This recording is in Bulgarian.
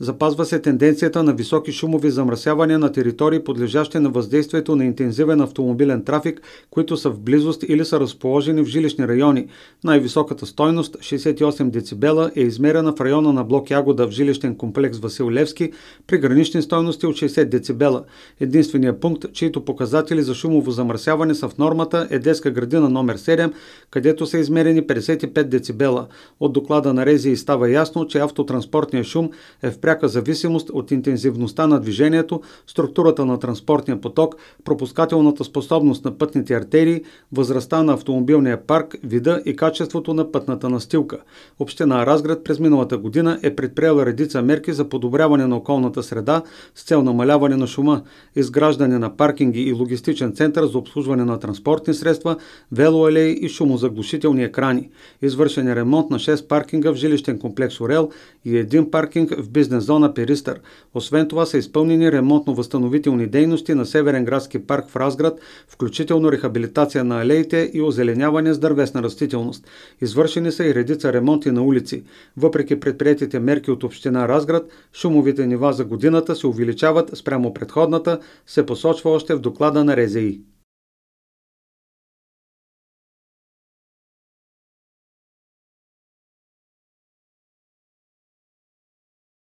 Запазва се тенденцията на високи шумови замърсявания на територии, подлежащи на въздействието на интензивен автомобилен трафик, които са в близост или са разположени в жилищни райони. Най-високата стойност 68 децибела е измерена в района на блок Ягода в жилищен комплекс Васил Левски при гранични стойности от 60 децибела. Единственият пункт, чието показатели за шумово замърсяване са в нормата е детска градина номер 7, където са измерени 55 децибела. От доклада на Рези става ясно, че автотранспортният шум е в пряка зависимост от интензивността на движението, структурата на транспортния поток, пропускателната способност на пътните артерии, възрастта на автомобилния парк, вида и качеството на пътната настилка. Община Разград през миналата година е предприела редица мерки за подобряване на околната среда с цел намаляване на шума, изграждане на паркинги и логистичен център за обслужване на транспортни средства, велоалеи и шумозаглушителни екрани. Извършен е ремонт на 6 паркинга в жилищен комплекс Орел и един паркинг в бизнес бизнес зона Перистър. Освен това са изпълнени ремонтно-възстановителни дейности на Северен градски парк в Разград, включително рехабилитация на алеите и озеленяване с дървесна растителност. Извършени са и редица ремонти на улици. Въпреки предприятите мерки от община Разград, шумовите нива за годината се увеличават спрямо предходната, се посочва още в доклада на РЗИ.